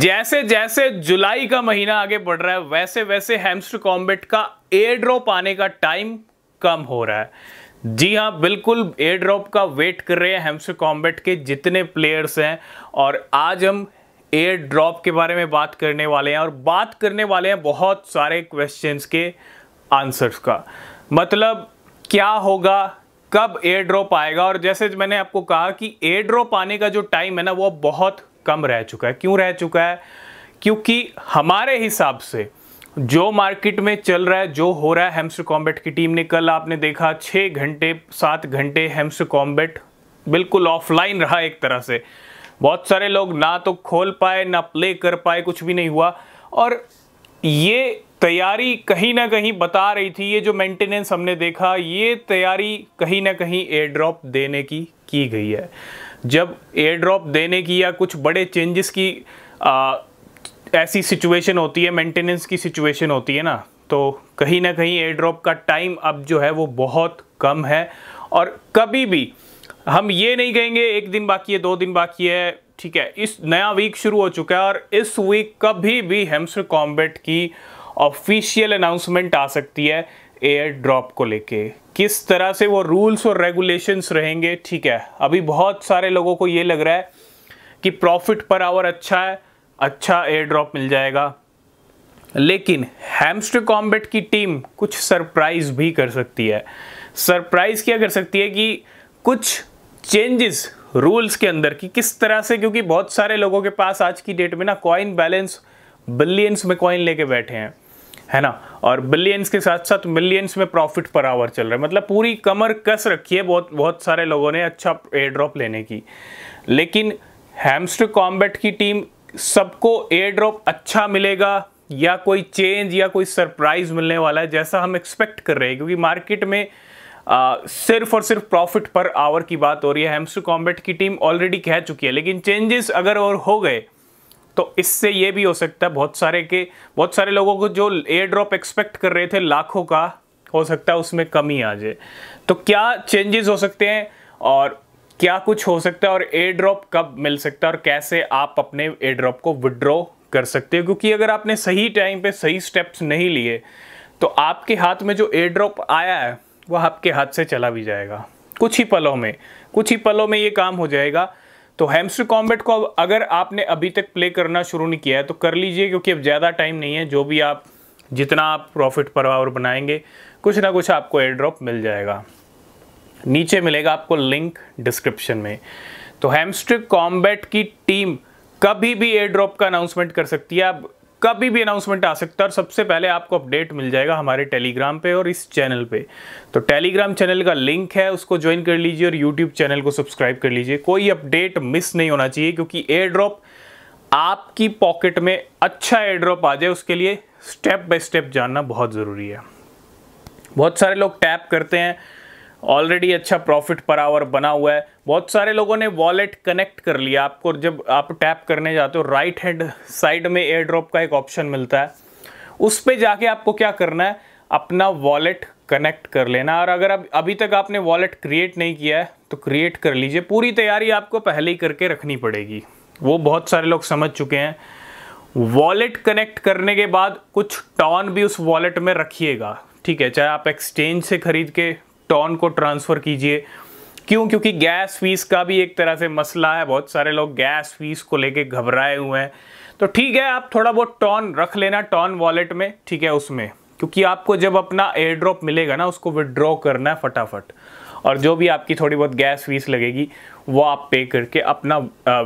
जैसे जैसे जुलाई का महीना आगे बढ़ रहा है वैसे वैसे हैमस्टर कॉम्बेट का एयर ड्रॉप आने का टाइम कम हो रहा है जी हाँ बिल्कुल एयर ड्रॉप का वेट कर रहे हैं हैमस्टर कॉम्बेट के जितने प्लेयर्स हैं और आज हम एयर ड्रॉप के बारे में बात करने वाले हैं और बात करने वाले हैं बहुत सारे क्वेश्चंस के आंसर्स का मतलब क्या होगा कब एयर ड्रॉप आएगा और जैसे मैंने आपको कहा कि एयर ड्रॉप आने का जो टाइम है ना वो बहुत कम रह चुका है क्यों रह चुका है क्योंकि हमारे हिसाब से जो मार्केट में चल रहा है जो हो रहा है हेम्स कॉम्बेट की टीम ने कल आपने देखा छः घंटे सात घंटे हेम्स कॉम्बेट बिल्कुल ऑफलाइन रहा एक तरह से बहुत सारे लोग ना तो खोल पाए ना प्ले कर पाए कुछ भी नहीं हुआ और ये तैयारी कहीं ना कहीं बता रही थी ये जो मेंटेनेंस हमने देखा ये तैयारी कहीं ना कहीं एयर ड्रॉप देने की की गई है जब एयर ड्रॉप देने की या कुछ बड़े चेंजेस की आ, ऐसी सिचुएशन होती है मेंटेनेंस की सिचुएशन होती है ना तो कहीं ना कहीं एयर ड्रॉप का टाइम अब जो है वो बहुत कम है और कभी भी हम ये नहीं कहेंगे एक दिन बाकी है दो दिन बाकी है ठीक है इस नया वीक शुरू हो चुका है और इस वीक कभी भी हेम्स कॉम्बेट की ऑफिशियल अनाउंसमेंट आ सकती है एयर ड्रॉप को लेके किस तरह से वो रूल्स और रेगुलेशंस रहेंगे ठीक है अभी बहुत सारे लोगों को ये लग रहा है कि प्रॉफिट पर आवर अच्छा है अच्छा एयर ड्रॉप मिल जाएगा लेकिन हैमस्टर कॉम्बेट की टीम कुछ सरप्राइज भी कर सकती है सरप्राइज क्या कर सकती है कि कुछ चेंजेस रूल्स के अंदर कि किस तरह से क्योंकि बहुत सारे लोगों के पास आज की डेट में ना कॉइन बैलेंस बिलियंस में कॉइन लेके बैठे हैं है ना और बिलियंस के साथ साथ मिलियंस में प्रॉफिट पर आवर चल रहा है मतलब पूरी कमर कस रखी है बहुत बहुत सारे लोगों ने अच्छा एयर ड्रॉप लेने की लेकिन हैमस्टर कॉम्बैट की टीम सबको एयर ड्रॉप अच्छा मिलेगा या कोई चेंज या कोई सरप्राइज मिलने वाला है जैसा हम एक्सपेक्ट कर रहे हैं क्योंकि मार्केट में आ, सिर्फ और सिर्फ प्रॉफिट पर आवर की बात हो रही है हेम्स्टर कॉम्बेट की टीम ऑलरेडी कह चुकी है लेकिन चेंजेस अगर और हो गए तो इससे ये भी हो सकता है बहुत सारे के बहुत सारे लोगों को जो एयर ड्रॉप एक्सपेक्ट कर रहे थे लाखों का हो सकता है उसमें कमी आ जाए तो क्या चेंजेस हो सकते हैं और क्या कुछ हो सकता है और एयर ड्रॉप कब मिल सकता है और कैसे आप अपने एयर ड्रॉप को विड्रॉ कर सकते हो क्योंकि अगर आपने सही टाइम पे सही स्टेप्स नहीं लिए तो आपके हाथ में जो एयर ड्रॉप आया है वह आपके हाथ से चला भी जाएगा कुछ ही पलों में कुछ ही पलों में ये काम हो जाएगा तो हैमस्टर कॉम्बेट को अगर आपने अभी तक प्ले करना शुरू नहीं किया है तो कर लीजिए क्योंकि अब ज़्यादा टाइम नहीं है जो भी आप जितना आप प्रॉफिट पर आवर बनाएंगे कुछ ना कुछ आपको एयर ड्रॉप मिल जाएगा नीचे मिलेगा आपको लिंक डिस्क्रिप्शन में तो हैमस्ट्रिक कॉम्बैट की टीम कभी भी एयर ड्रॉप का अनाउंसमेंट कर सकती है आप कभी भी अनाउंसमेंट आ सकता है और सबसे पहले आपको अपडेट मिल जाएगा हमारे टेलीग्राम पे और इस चैनल पे तो टेलीग्राम चैनल का लिंक है उसको ज्वाइन कर लीजिए और यूट्यूब चैनल को सब्सक्राइब कर लीजिए कोई अपडेट मिस नहीं होना चाहिए क्योंकि एयर ड्रॉप आपकी पॉकेट में अच्छा एयर ड्रॉप आ जाए उसके लिए स्टेप बाय स्टेप जानना बहुत ज़रूरी है बहुत सारे लोग टैप करते हैं ऑलरेडी अच्छा प्रॉफिट पर आवर बना हुआ है बहुत सारे लोगों ने वॉलेट कनेक्ट कर लिया आपको जब आप टैप करने जाते हो राइट हैंड साइड में एयर ड्रॉप का एक ऑप्शन मिलता है उस पर जाके आपको क्या करना है अपना वॉलेट कनेक्ट कर लेना और अगर अब अभी तक आपने वॉलेट क्रिएट नहीं किया है तो क्रिएट कर लीजिए पूरी तैयारी आपको पहले ही करके रखनी पड़ेगी वो बहुत सारे लोग समझ चुके हैं वॉलेट कनेक्ट करने के बाद कुछ टॉन भी उस वॉलेट में रखिएगा ठीक है चाहे आप एक्सचेंज से खरीद के टॉन को ट्रांसफ़र कीजिए क्यों क्योंकि गैस फीस का भी एक तरह से मसला है बहुत सारे लोग गैस फीस को लेके घबराए हुए हैं तो ठीक है आप थोड़ा बहुत टॉन रख लेना टॉन वॉलेट में ठीक है उसमें क्योंकि आपको जब अपना एयर ड्रॉप मिलेगा ना उसको विदड्रॉ करना है फटाफट और जो भी आपकी थोड़ी बहुत गैस फीस लगेगी वो आप पे करके अपना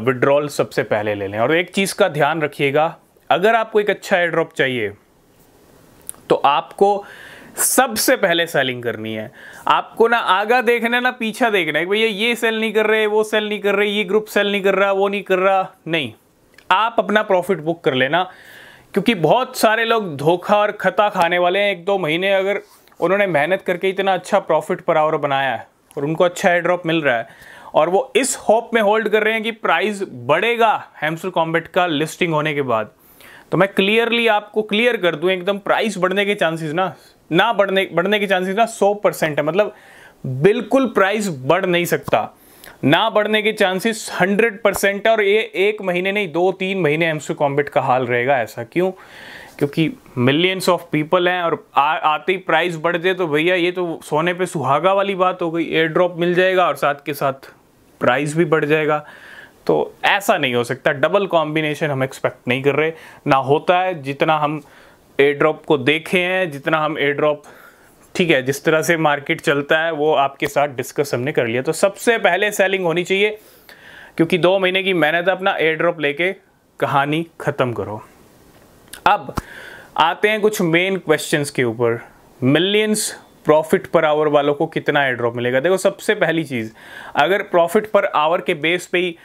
विड्रॉल सबसे पहले ले लें और एक चीज़ का ध्यान रखिएगा अगर आपको एक अच्छा एयर ड्रॉप चाहिए तो आपको सबसे पहले सेलिंग करनी है आपको ना आगा देखना ना पीछा देखना है भैया ये सेल नहीं कर रहे वो सेल नहीं कर रहे ये ग्रुप सेल नहीं कर रहा वो नहीं कर रहा नहीं आप अपना प्रॉफिट बुक कर लेना क्योंकि बहुत सारे लोग धोखा और खता खाने वाले हैं एक दो महीने अगर उन्होंने मेहनत करके इतना अच्छा प्रॉफिट पर आवर बनाया है और उनको अच्छा एयर ड्रॉप मिल रहा है और वो इस होप में होल्ड कर रहे हैं कि प्राइस बढ़ेगा हेम्सल कॉम्बेट का लिस्टिंग होने के बाद तो मैं क्लियरली आपको क्लियर कर दूं एकदम प्राइस बढ़ने के चांसेस ना ना बढ़ने बढ़ने के चांसेस ना सौ परसेंट है मतलब बिल्कुल प्राइस बढ़ नहीं सकता ना बढ़ने के चांसेस हंड्रेड परसेंट है और ये एक महीने नहीं दो तीन महीने सी कॉम्बेट का हाल रहेगा ऐसा क्यों क्योंकि मिलियंस ऑफ पीपल हैं और आ, आते ही प्राइस बढ़ जाए तो भैया ये तो सोने पे सुहागा वाली बात हो गई एयर ड्रॉप मिल जाएगा और साथ के साथ प्राइस भी बढ़ जाएगा तो ऐसा नहीं हो सकता डबल कॉम्बिनेशन हम एक्सपेक्ट नहीं कर रहे ना होता है जितना हम एयर ड्रॉप को देखे हैं जितना हम एयर ड्रॉप ठीक है जिस तरह से मार्केट चलता है वो आपके साथ डिस्कस हमने कर लिया तो सबसे पहले सेलिंग होनी चाहिए क्योंकि दो महीने की मेहनत अपना एयर ड्रॉप लेके कहानी ख़त्म करो अब आते हैं कुछ मेन क्वेश्चंस के ऊपर मिलियंस प्रॉफिट पर आवर वालों को कितना एयर ड्रॉप मिलेगा देखो सबसे पहली चीज़ अगर प्रॉफिट पर आवर के बेस पे ही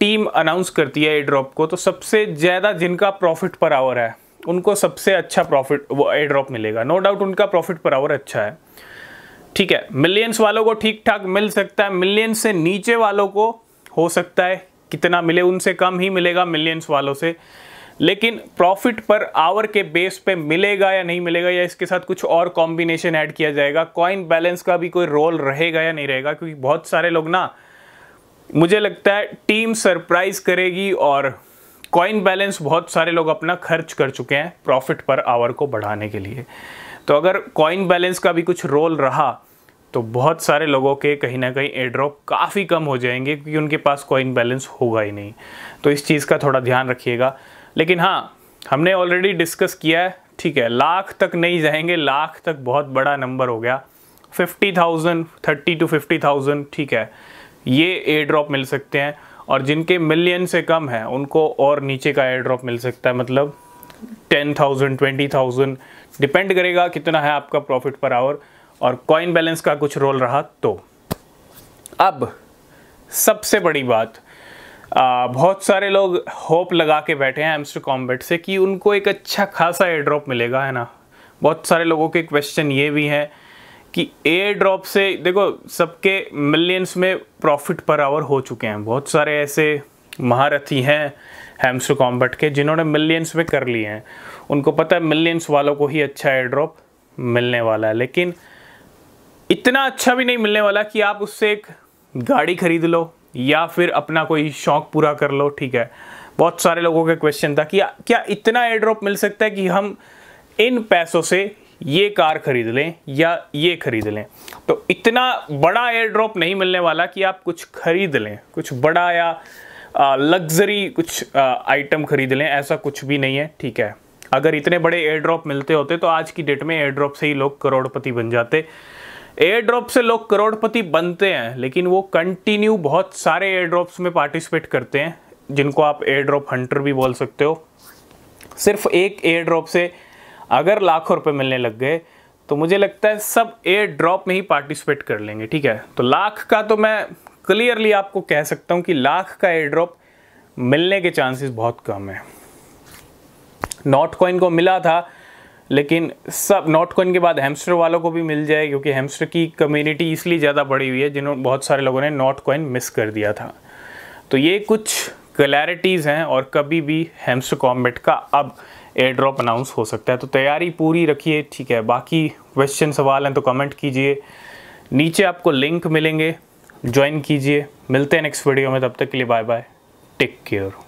टीम अनाउंस करती है एयर ड्रॉप को तो सबसे ज़्यादा जिनका प्रॉफिट पर आवर है उनको सबसे अच्छा प्रॉफिट वो एयर ड्रॉप मिलेगा नो no डाउट उनका प्रॉफिट पर आवर अच्छा है ठीक है मिलियंस वालों को ठीक ठाक मिल सकता है मिलियंस से नीचे वालों को हो सकता है कितना मिले उनसे कम ही मिलेगा मिलियंस वालों से लेकिन प्रॉफिट पर आवर के बेस पे मिलेगा या नहीं मिलेगा या इसके साथ कुछ और कॉम्बिनेशन ऐड किया जाएगा कॉइन बैलेंस का भी कोई रोल रहेगा या नहीं रहेगा क्योंकि बहुत सारे लोग ना मुझे लगता है टीम सरप्राइज करेगी और कॉइन बैलेंस बहुत सारे लोग अपना खर्च कर चुके हैं प्रॉफिट पर आवर को बढ़ाने के लिए तो अगर कॉइन बैलेंस का भी कुछ रोल रहा तो बहुत सारे लोगों के कहीं ना कहीं एड्रॉप काफ़ी कम हो जाएंगे क्योंकि उनके पास कॉइन बैलेंस होगा ही नहीं तो इस चीज़ का थोड़ा ध्यान रखिएगा लेकिन हाँ हमने ऑलरेडी डिस्कस किया है ठीक है लाख तक नहीं जाएंगे लाख तक बहुत बड़ा नंबर हो गया fifty thousand thirty two fifty thousand ठीक है ये एयर ड्रॉप मिल सकते हैं और जिनके मिलियन से कम है उनको और नीचे का एयर ड्रॉप मिल सकता है मतलब ten thousand twenty thousand depend करेगा कितना है आपका प्रॉफिट पर आवर और कॉइन बैलेंस का कुछ रोल रहा तो अब सबसे बड़ी बात आ, बहुत सारे लोग होप लगा के बैठे हैं एम्स्टर कॉम्बेट से कि उनको एक अच्छा खासा एयर ड्रॉप मिलेगा है ना बहुत सारे लोगों के क्वेश्चन ये भी हैं कि एयर ड्रॉप से देखो सबके मिलियंस में प्रॉफिट पर आवर हो चुके हैं बहुत सारे ऐसे महारथी हैं हेम्सो कॉम्बट के जिन्होंने मिलियंस में कर लिए हैं उनको पता है मिलियंस वालों को ही अच्छा एयर ड्रॉप मिलने वाला है लेकिन इतना अच्छा भी नहीं मिलने वाला कि आप उससे एक गाड़ी खरीद लो या फिर अपना कोई शौक पूरा कर लो ठीक है बहुत सारे लोगों का क्वेश्चन था कि क्या इतना एयर ड्रॉप मिल सकता है कि हम इन पैसों से ये कार खरीद लें या ये खरीद लें तो इतना बड़ा एयर ड्रॉप नहीं मिलने वाला कि आप कुछ खरीद लें कुछ बड़ा या लग्जरी कुछ आइटम खरीद लें ऐसा कुछ भी नहीं है ठीक है अगर इतने बड़े एयर ड्रॉप मिलते होते तो आज की डेट में एयर ड्रॉप से ही लोग करोड़पति बन जाते एयर ड्रॉप से लोग करोड़पति बनते हैं लेकिन वो कंटिन्यू बहुत सारे एयर ड्रॉप्स में पार्टिसिपेट करते हैं जिनको आप एयर ड्रॉप हंटर भी बोल सकते हो सिर्फ एक एयर ड्रॉप से अगर लाखों रुपए मिलने लग गए तो मुझे लगता है सब एयर ड्रॉप में ही पार्टिसिपेट कर लेंगे ठीक है तो लाख का तो मैं क्लियरली आपको कह सकता हूँ कि लाख का एयर ड्रॉप मिलने के चांसेस बहुत कम है नॉट कॉइन को मिला था लेकिन सब नॉट कॉइन के बाद हेमस्टर वालों को भी मिल जाए क्योंकि हेमस्टर की कम्युनिटी इसलिए ज़्यादा बढ़ी हुई है जिन्होंने बहुत सारे लोगों ने नॉट कॉइन मिस कर दिया था तो ये कुछ क्लैरिटीज़ हैं और कभी भी हेम्स कॉम्बेट का अब एयर ड्रॉप अनाउंस हो सकता है तो तैयारी पूरी रखिए ठीक है बाकी क्वेश्चन सवाल हैं तो कमेंट कीजिए नीचे आपको लिंक मिलेंगे ज्वाइन कीजिए मिलते हैं नेक्स्ट वीडियो में तब तक के लिए बाय बाय टेक केयर